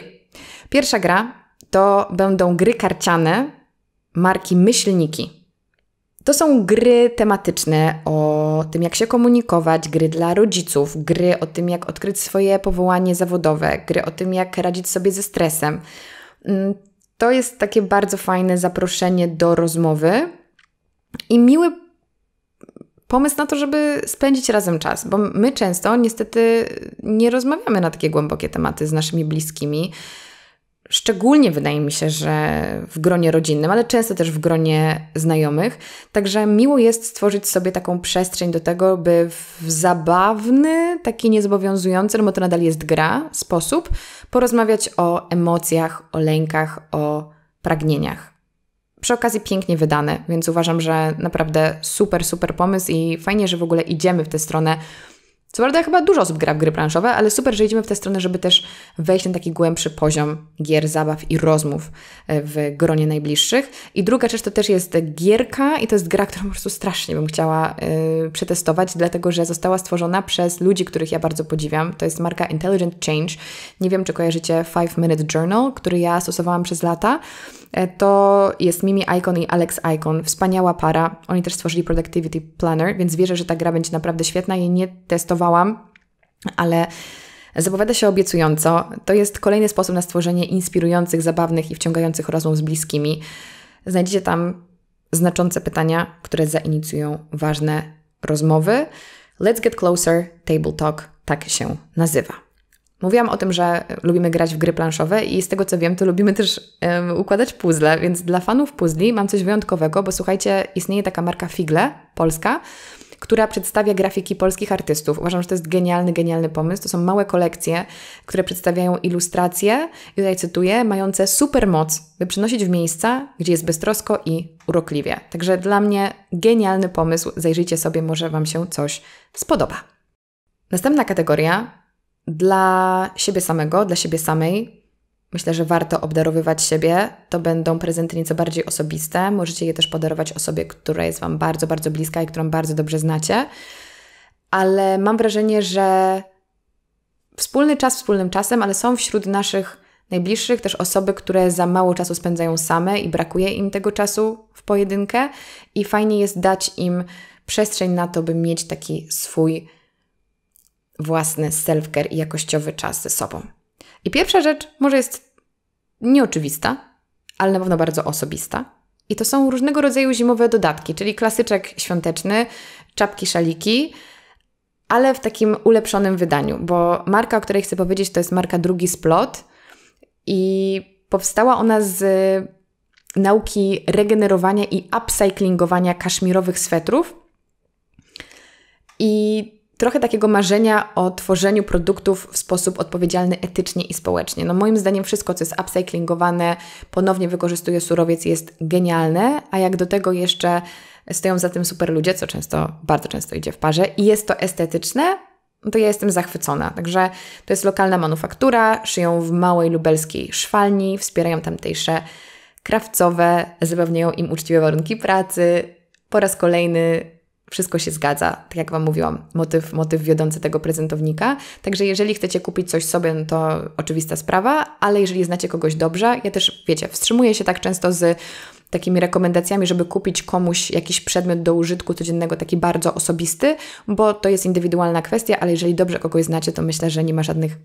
Pierwsza gra to będą gry karciane marki Myślniki. To są gry tematyczne o tym, jak się komunikować, gry dla rodziców, gry o tym, jak odkryć swoje powołanie zawodowe, gry o tym, jak radzić sobie ze stresem. Mm, to jest takie bardzo fajne zaproszenie do rozmowy i miły pomysł na to, żeby spędzić razem czas, bo my często niestety nie rozmawiamy na takie głębokie tematy z naszymi bliskimi. Szczególnie wydaje mi się, że w gronie rodzinnym, ale często też w gronie znajomych. Także miło jest stworzyć sobie taką przestrzeń do tego, by w zabawny, taki niezobowiązujący, no bo to nadal jest gra, sposób porozmawiać o emocjach, o lękach, o pragnieniach przy okazji pięknie wydane, więc uważam, że naprawdę super, super pomysł i fajnie, że w ogóle idziemy w tę stronę co prawda chyba dużo osób gra w gry planszowe, ale super, że idziemy w tę stronę, żeby też wejść na taki głębszy poziom gier, zabaw i rozmów e, w gronie najbliższych. I druga rzecz to też jest gierka i to jest gra, którą po prostu strasznie bym chciała e, przetestować, dlatego że została stworzona przez ludzi, których ja bardzo podziwiam. To jest marka Intelligent Change. Nie wiem, czy kojarzycie 5 Minute Journal, który ja stosowałam przez lata. E, to jest Mimi Icon i Alex Icon. Wspaniała para. Oni też stworzyli Productivity Planner, więc wierzę, że ta gra będzie naprawdę świetna i nie testowałam ale zapowiada się obiecująco. To jest kolejny sposób na stworzenie inspirujących, zabawnych i wciągających rozmów z bliskimi. Znajdziecie tam znaczące pytania, które zainicjują ważne rozmowy. Let's Get Closer Table Talk tak się nazywa. Mówiłam o tym, że lubimy grać w gry planszowe i z tego co wiem, to lubimy też um, układać puzzle, więc dla fanów puzli mam coś wyjątkowego, bo słuchajcie, istnieje taka marka Figle, polska, która przedstawia grafiki polskich artystów. Uważam, że to jest genialny, genialny pomysł. To są małe kolekcje, które przedstawiają ilustracje, i tutaj cytuję, mające super moc, by przynosić w miejsca, gdzie jest beztrosko i urokliwie. Także dla mnie genialny pomysł. Zajrzyjcie sobie, może Wam się coś spodoba. Następna kategoria dla siebie samego, dla siebie samej, Myślę, że warto obdarowywać siebie. To będą prezenty nieco bardziej osobiste. Możecie je też podarować osobie, która jest Wam bardzo, bardzo bliska i którą bardzo dobrze znacie. Ale mam wrażenie, że wspólny czas wspólnym czasem, ale są wśród naszych najbliższych też osoby, które za mało czasu spędzają same i brakuje im tego czasu w pojedynkę. I fajnie jest dać im przestrzeń na to, by mieć taki swój własny self-care i jakościowy czas ze sobą. I pierwsza rzecz może jest nieoczywista, ale na pewno bardzo osobista. I to są różnego rodzaju zimowe dodatki, czyli klasyczek świąteczny, czapki, szaliki, ale w takim ulepszonym wydaniu, bo marka, o której chcę powiedzieć, to jest marka Drugi Splot i powstała ona z nauki regenerowania i upcyclingowania kaszmirowych swetrów trochę takiego marzenia o tworzeniu produktów w sposób odpowiedzialny etycznie i społecznie. No moim zdaniem wszystko, co jest upcyclingowane, ponownie wykorzystuje surowiec, jest genialne, a jak do tego jeszcze stoją za tym super ludzie, co często, bardzo często idzie w parze i jest to estetyczne, no to ja jestem zachwycona. Także to jest lokalna manufaktura, szyją w małej lubelskiej szwalni, wspierają tamtejsze krawcowe, zapewniają im uczciwe warunki pracy. Po raz kolejny wszystko się zgadza, tak jak Wam mówiłam, motyw, motyw wiodący tego prezentownika. Także jeżeli chcecie kupić coś sobie, no to oczywista sprawa, ale jeżeli znacie kogoś dobrze, ja też, wiecie, wstrzymuję się tak często z takimi rekomendacjami, żeby kupić komuś jakiś przedmiot do użytku codziennego, taki bardzo osobisty, bo to jest indywidualna kwestia, ale jeżeli dobrze kogoś znacie, to myślę, że nie ma żadnych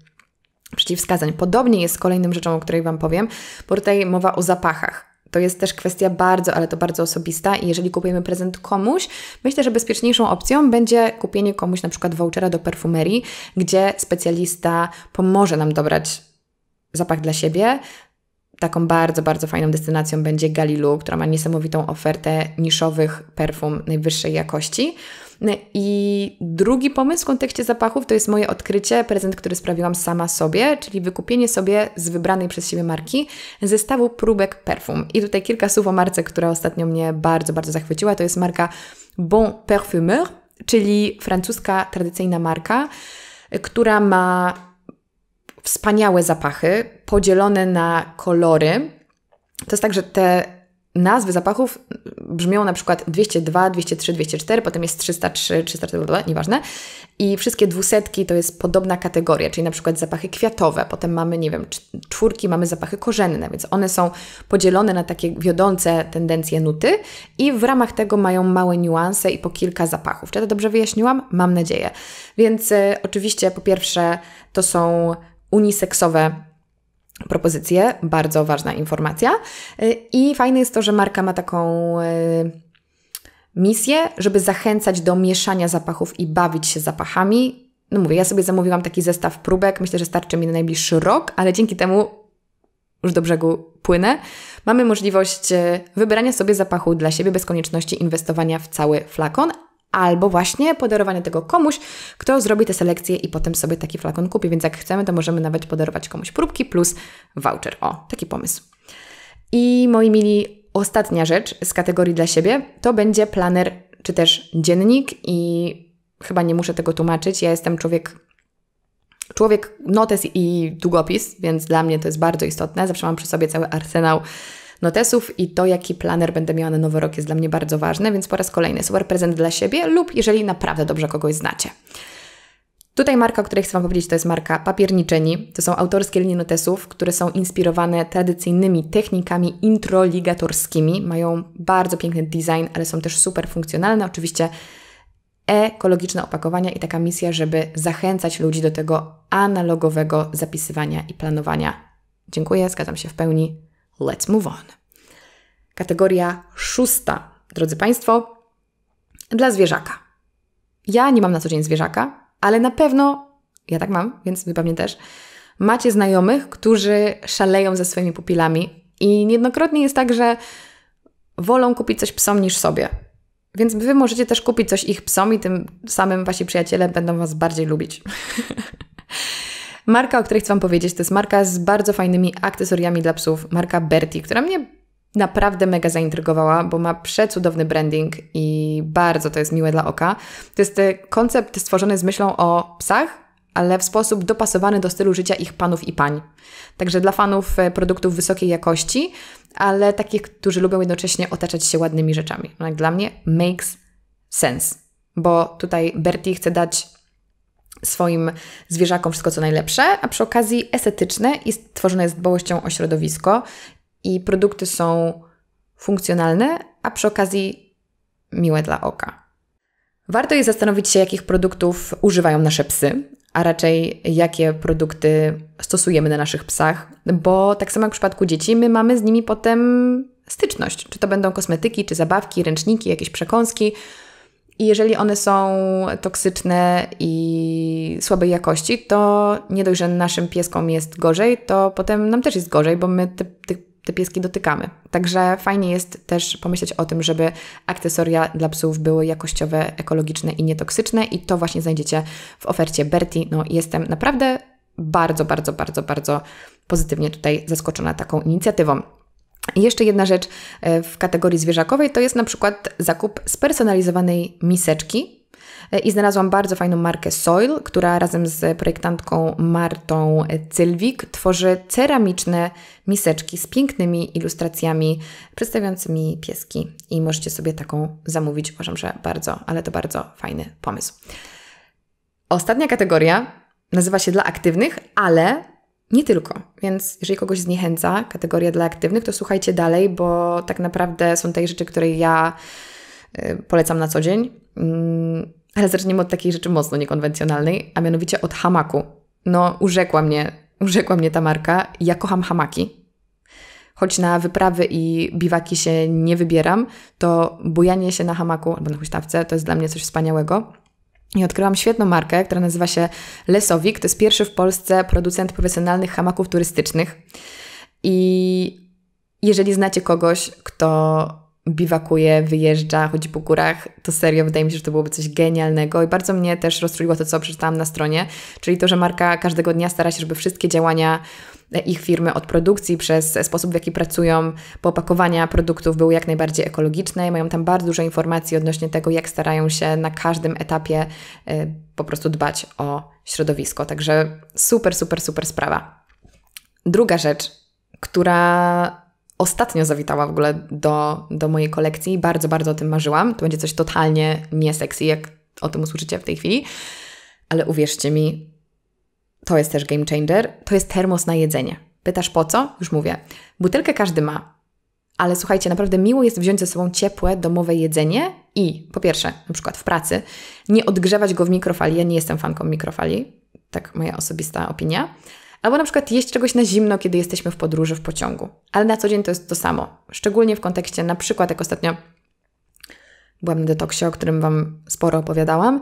przeciwwskazań. Podobnie jest z kolejną rzeczą, o której Wam powiem, bo tutaj mowa o zapachach. To jest też kwestia bardzo, ale to bardzo osobista i jeżeli kupujemy prezent komuś, myślę, że bezpieczniejszą opcją będzie kupienie komuś na przykład vouchera do perfumerii, gdzie specjalista pomoże nam dobrać zapach dla siebie, taką bardzo, bardzo fajną destynacją będzie Galilu, która ma niesamowitą ofertę niszowych perfum najwyższej jakości. No I drugi pomysł w kontekście zapachów to jest moje odkrycie, prezent, który sprawiłam sama sobie, czyli wykupienie sobie z wybranej przez siebie marki zestawu próbek perfum. I tutaj kilka słów o marce, która ostatnio mnie bardzo, bardzo zachwyciła. To jest marka Bon Perfumeur, czyli francuska tradycyjna marka, która ma wspaniałe zapachy podzielone na kolory. To jest tak, że te nazwy zapachów brzmią na przykład 202, 203, 204, potem jest 303, 304, nieważne. I wszystkie dwusetki to jest podobna kategoria, czyli na przykład zapachy kwiatowe, potem mamy, nie wiem, czwórki, mamy zapachy korzenne, więc one są podzielone na takie wiodące tendencje nuty i w ramach tego mają małe niuanse i po kilka zapachów. Czy ja to dobrze wyjaśniłam? Mam nadzieję. Więc y, oczywiście po pierwsze to są uniseksowe propozycję, Bardzo ważna informacja. Y, I fajne jest to, że marka ma taką y, misję, żeby zachęcać do mieszania zapachów i bawić się zapachami. No mówię, ja sobie zamówiłam taki zestaw próbek, myślę, że starczy mi na najbliższy rok, ale dzięki temu już do brzegu płynę. Mamy możliwość y, wybrania sobie zapachu dla siebie bez konieczności inwestowania w cały flakon, albo właśnie podarowanie tego komuś, kto zrobi tę selekcję i potem sobie taki flakon kupi. Więc jak chcemy, to możemy nawet podarować komuś próbki plus voucher. O, taki pomysł. I moi mili, ostatnia rzecz z kategorii dla siebie to będzie planer czy też dziennik i chyba nie muszę tego tłumaczyć. Ja jestem człowiek człowiek notes i długopis, więc dla mnie to jest bardzo istotne. Zawsze mam przy sobie cały arsenał notesów i to, jaki planer będę miała na nowy rok jest dla mnie bardzo ważne, więc po raz kolejny super prezent dla siebie lub jeżeli naprawdę dobrze kogoś znacie. Tutaj marka, o której chcę Wam powiedzieć, to jest marka Papierniczeni. To są autorskie linie notesów, które są inspirowane tradycyjnymi technikami introligatorskimi. Mają bardzo piękny design, ale są też super funkcjonalne. Oczywiście ekologiczne opakowania i taka misja, żeby zachęcać ludzi do tego analogowego zapisywania i planowania. Dziękuję, zgadzam się w pełni. Let's move on. Kategoria szósta, drodzy Państwo, dla zwierzaka. Ja nie mam na co dzień zwierzaka, ale na pewno, ja tak mam, więc wy pewnie też, macie znajomych, którzy szaleją ze swoimi pupilami i niejednokrotnie jest tak, że wolą kupić coś psom niż sobie. Więc wy możecie też kupić coś ich psom i tym samym wasi przyjaciele będą was bardziej lubić. Marka, o której chcę Wam powiedzieć, to jest marka z bardzo fajnymi akcesoriami dla psów, marka Berti, która mnie naprawdę mega zaintrygowała, bo ma przecudowny branding i bardzo to jest miłe dla oka. To jest e, koncept stworzony z myślą o psach, ale w sposób dopasowany do stylu życia ich panów i pań. Także dla fanów e, produktów wysokiej jakości, ale takich, którzy lubią jednocześnie otaczać się ładnymi rzeczami. No jak dla mnie makes sense, bo tutaj Berti chce dać swoim zwierzakom wszystko co najlepsze, a przy okazji estetyczne i tworzone jest dbałością o środowisko i produkty są funkcjonalne, a przy okazji miłe dla oka. Warto jest zastanowić się, jakich produktów używają nasze psy, a raczej jakie produkty stosujemy na naszych psach, bo tak samo jak w przypadku dzieci, my mamy z nimi potem styczność. Czy to będą kosmetyki, czy zabawki, ręczniki, jakieś przekąski. I jeżeli one są toksyczne i słabej jakości, to nie dość, że naszym pieskom jest gorzej, to potem nam też jest gorzej, bo my te, te, te pieski dotykamy. Także fajnie jest też pomyśleć o tym, żeby akcesoria dla psów były jakościowe, ekologiczne i nietoksyczne, i to właśnie znajdziecie w ofercie Berti. No, jestem naprawdę bardzo, bardzo, bardzo, bardzo pozytywnie tutaj zaskoczona taką inicjatywą. Jeszcze jedna rzecz e, w kategorii zwierzakowej to jest na przykład zakup spersonalizowanej miseczki. E, I znalazłam bardzo fajną markę Soil, która razem z projektantką Martą Cylwik tworzy ceramiczne miseczki z pięknymi ilustracjami przedstawiającymi pieski. I możecie sobie taką zamówić. Uważam, że bardzo, ale to bardzo fajny pomysł. Ostatnia kategoria nazywa się dla aktywnych, ale nie tylko, więc jeżeli kogoś zniechęca kategoria dla aktywnych, to słuchajcie dalej, bo tak naprawdę są tej rzeczy, które ja y, polecam na co dzień. Mm, ale zaczniemy od takiej rzeczy mocno niekonwencjonalnej, a mianowicie od hamaku. No, urzekła mnie, urzekła mnie ta marka. Ja kocham hamaki. Choć na wyprawy i biwaki się nie wybieram, to bujanie się na hamaku albo na huśtawce to jest dla mnie coś wspaniałego. I odkryłam świetną markę, która nazywa się Lesowik. To jest pierwszy w Polsce producent profesjonalnych hamaków turystycznych. I jeżeli znacie kogoś, kto biwakuje, wyjeżdża, chodzi po górach, to serio wydaje mi się, że to byłoby coś genialnego i bardzo mnie też rozczuliło to, co przeczytałam na stronie, czyli to, że marka każdego dnia stara się, żeby wszystkie działania e, ich firmy od produkcji przez sposób, w jaki pracują, po opakowania produktów były jak najbardziej ekologiczne i mają tam bardzo dużo informacji odnośnie tego, jak starają się na każdym etapie e, po prostu dbać o środowisko. Także super, super, super sprawa. Druga rzecz, która ostatnio zawitała w ogóle do, do mojej kolekcji i bardzo, bardzo o tym marzyłam. To będzie coś totalnie nie sexy, jak o tym usłyszycie w tej chwili. Ale uwierzcie mi, to jest też game changer. To jest termos na jedzenie. Pytasz po co? Już mówię. Butelkę każdy ma. Ale słuchajcie, naprawdę miło jest wziąć ze sobą ciepłe, domowe jedzenie i po pierwsze, na przykład w pracy, nie odgrzewać go w mikrofali. Ja nie jestem fanką mikrofali, tak moja osobista opinia. Albo na przykład jeść czegoś na zimno, kiedy jesteśmy w podróży w pociągu. Ale na co dzień to jest to samo. Szczególnie w kontekście na przykład, jak ostatnio byłam na detoksie, o którym Wam sporo opowiadałam,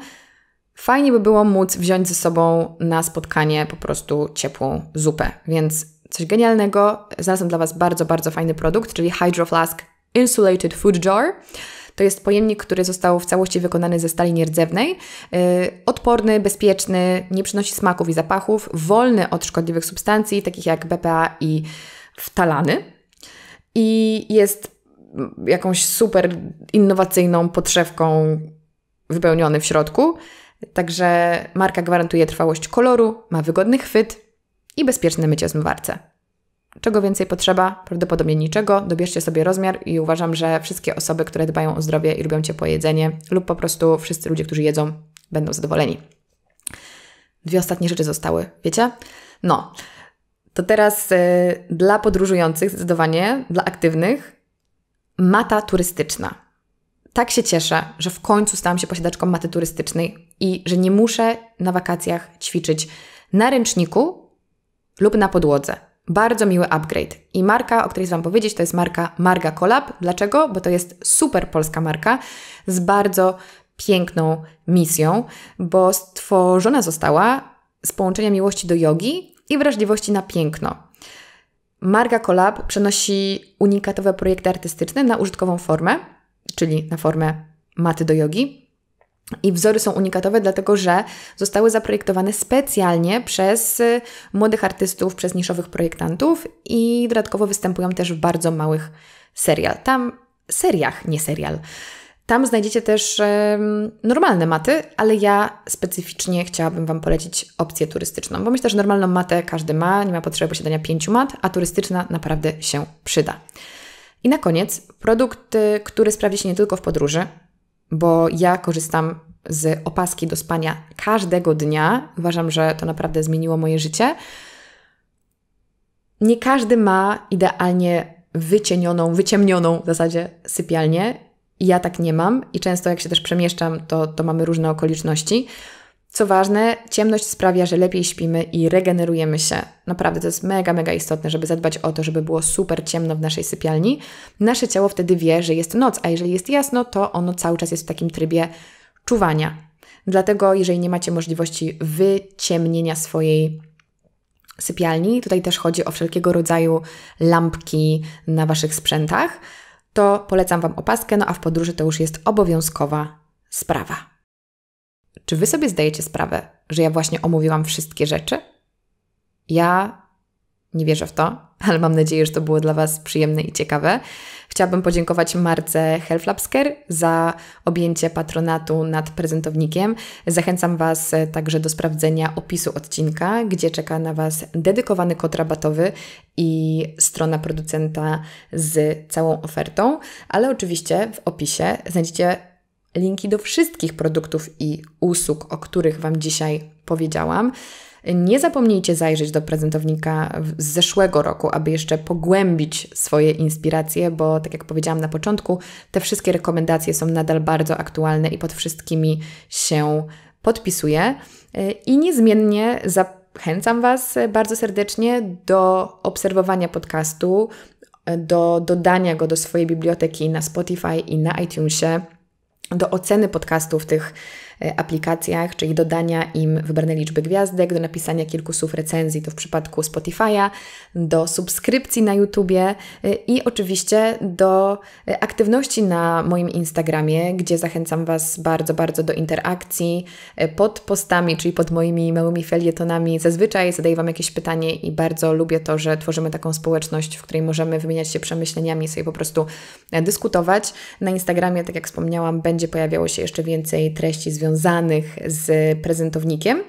fajnie by było móc wziąć ze sobą na spotkanie po prostu ciepłą zupę. Więc coś genialnego, znalazłam dla Was bardzo, bardzo fajny produkt, czyli Hydro Flask Insulated Food Jar – to jest pojemnik, który został w całości wykonany ze stali nierdzewnej. Y, odporny, bezpieczny, nie przynosi smaków i zapachów, wolny od szkodliwych substancji, takich jak BPA i wtalany. I jest mm, jakąś super innowacyjną podszewką wypełniony w środku. Także marka gwarantuje trwałość koloru, ma wygodny chwyt i bezpieczne mycie w zmywarce. Czego więcej potrzeba? Prawdopodobnie niczego. Dobierzcie sobie rozmiar i uważam, że wszystkie osoby, które dbają o zdrowie i lubią ciepłe jedzenie lub po prostu wszyscy ludzie, którzy jedzą, będą zadowoleni. Dwie ostatnie rzeczy zostały, wiecie? No, to teraz y, dla podróżujących zdecydowanie, dla aktywnych, mata turystyczna. Tak się cieszę, że w końcu stałam się posiadaczką maty turystycznej i że nie muszę na wakacjach ćwiczyć na ręczniku lub na podłodze bardzo miły upgrade. I marka, o której chcę Wam powiedzieć, to jest marka Marga Collab. Dlaczego? Bo to jest super polska marka z bardzo piękną misją, bo stworzona została z połączenia miłości do jogi i wrażliwości na piękno. Marga Collab przenosi unikatowe projekty artystyczne na użytkową formę, czyli na formę maty do jogi, i wzory są unikatowe, dlatego że zostały zaprojektowane specjalnie przez y, młodych artystów, przez niszowych projektantów i dodatkowo występują też w bardzo małych serial. Tam seriach, nie serial. Tam znajdziecie też normalne maty, ale ja specyficznie chciałabym Wam polecić opcję turystyczną, bo myślę, że normalną matę każdy ma, nie ma potrzeby posiadania pięciu mat, a turystyczna naprawdę się przyda. I na koniec produkt, który sprawdzi się nie tylko w podróży, bo ja korzystam z opaski do spania każdego dnia. Uważam, że to naprawdę zmieniło moje życie. Nie każdy ma idealnie wycienioną, wyciemnioną w zasadzie sypialnię. Ja tak nie mam i często jak się też przemieszczam, to, to mamy różne okoliczności. Co ważne, ciemność sprawia, że lepiej śpimy i regenerujemy się. Naprawdę to jest mega, mega istotne, żeby zadbać o to, żeby było super ciemno w naszej sypialni. Nasze ciało wtedy wie, że jest noc, a jeżeli jest jasno, to ono cały czas jest w takim trybie czuwania. Dlatego, jeżeli nie macie możliwości wyciemnienia swojej sypialni, tutaj też chodzi o wszelkiego rodzaju lampki na waszych sprzętach, to polecam Wam opaskę, no a w podróży to już jest obowiązkowa sprawa. Czy wy sobie zdajecie sprawę, że ja właśnie omówiłam wszystkie rzeczy? Ja nie wierzę w to, ale mam nadzieję, że to było dla Was przyjemne i ciekawe. Chciałabym podziękować Marce Helflapsker za objęcie patronatu nad prezentownikiem. Zachęcam Was także do sprawdzenia opisu odcinka, gdzie czeka na Was dedykowany kod rabatowy i strona producenta z całą ofertą. Ale oczywiście w opisie znajdziecie linki do wszystkich produktów i usług, o których Wam dzisiaj powiedziałam. Nie zapomnijcie zajrzeć do prezentownika z zeszłego roku, aby jeszcze pogłębić swoje inspiracje, bo tak jak powiedziałam na początku, te wszystkie rekomendacje są nadal bardzo aktualne i pod wszystkimi się podpisuję. I niezmiennie zachęcam Was bardzo serdecznie do obserwowania podcastu, do dodania go do swojej biblioteki na Spotify i na iTunesie do oceny podcastów tych E, aplikacjach, czyli dodania im wybranej liczby gwiazdek, do napisania kilku słów recenzji, to w przypadku Spotify'a, do subskrypcji na YouTubie e, i oczywiście do e, aktywności na moim Instagramie, gdzie zachęcam Was bardzo, bardzo do interakcji pod postami, czyli pod moimi małymi felietonami. Zazwyczaj zadaję Wam jakieś pytanie i bardzo lubię to, że tworzymy taką społeczność, w której możemy wymieniać się przemyśleniami, sobie po prostu dyskutować. Na Instagramie, tak jak wspomniałam, będzie pojawiało się jeszcze więcej treści związanych związanych z prezentownikiem.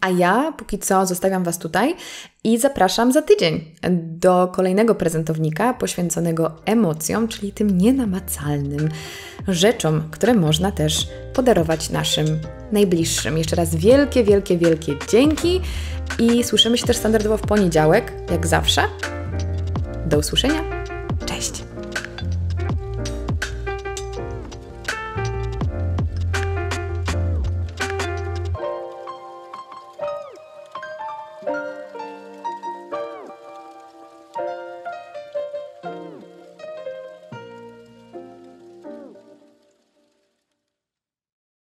A ja póki co zostawiam Was tutaj i zapraszam za tydzień do kolejnego prezentownika poświęconego emocjom, czyli tym nienamacalnym rzeczom, które można też podarować naszym najbliższym. Jeszcze raz wielkie, wielkie, wielkie dzięki i słyszymy się też standardowo w poniedziałek, jak zawsze. Do usłyszenia. Cześć!